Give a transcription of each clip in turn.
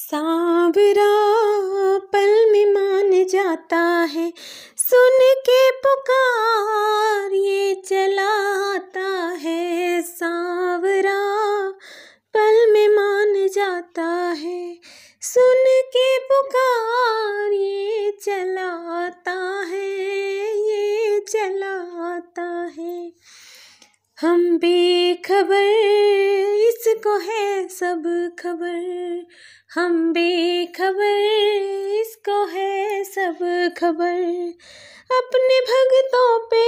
सांबरा पल में मान जाता है सुन के पुकार ये चलाता है सांवरा पल में मान जाता है सुन के पुकार ये चलाता है ये चलाता है हम बेखबर इसको है सब खबर हम बेखबर इसको है सब खबर अपने भक्तों पे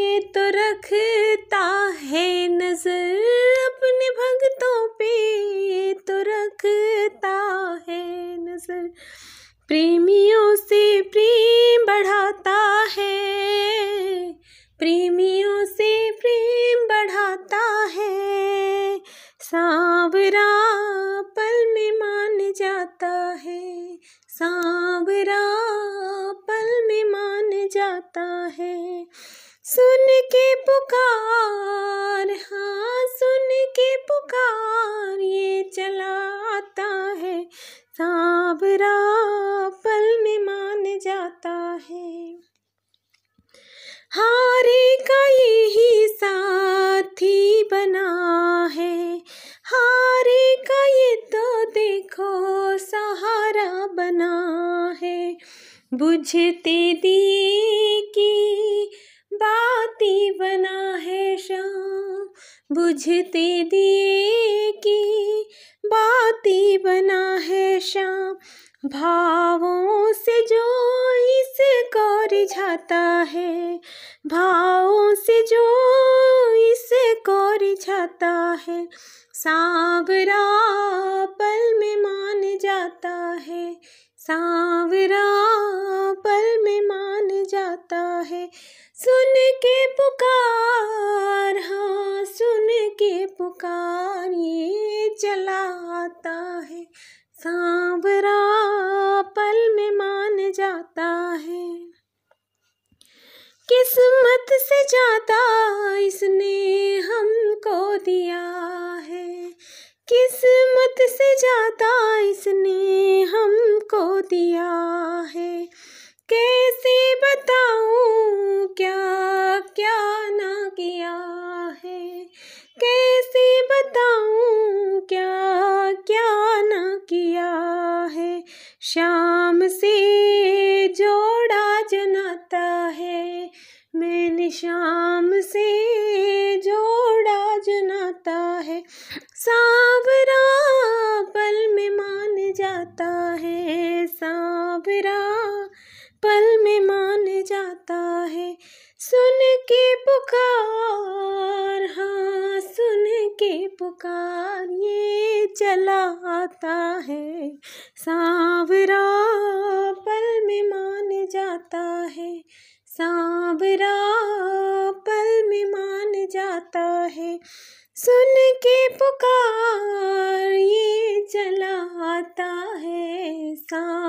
ये तो रखता है नजर अपने भक्तों पे ये तो रखता है नजर प्रेमियों से प्रेम सांवरा पल में मान जाता है सुन के पुकार हाँ सुन के पुकार ये चलाता है सांवरा पल में मान जाता है हारे का यही साथी बना है हारे का ये तो देखो जाना है बुझते दी की बाती बना है शाम बुझते दिए की बाती बना है शाम भावों से जो इसको जाता है भावों से जो इसको जाता है सांवरा पल में मान जाता है सांवरा पल में मान जाता है सुन के पुकार हाँ सुन के पुकार ये चला आता है सांवरा पल में मान जाता है किस्मत से जाता इसने हमको दिया किस्मत से जाता इसने हमको दिया है कैसे बताऊं क्या क्या ना किया है कैसे बताऊं क्या क्या ना किया है शाम से जोड़ा जनाता है मैंने शाम से जोड़ा जनाता है घबरा पल में मान जाता है सुन के पुकार हाँ सुन के पुकार ये चला आता है सांवरा पल में मान जाता है सांवरा पल में मान जाता है सुन के पुकार ये चला आता है सा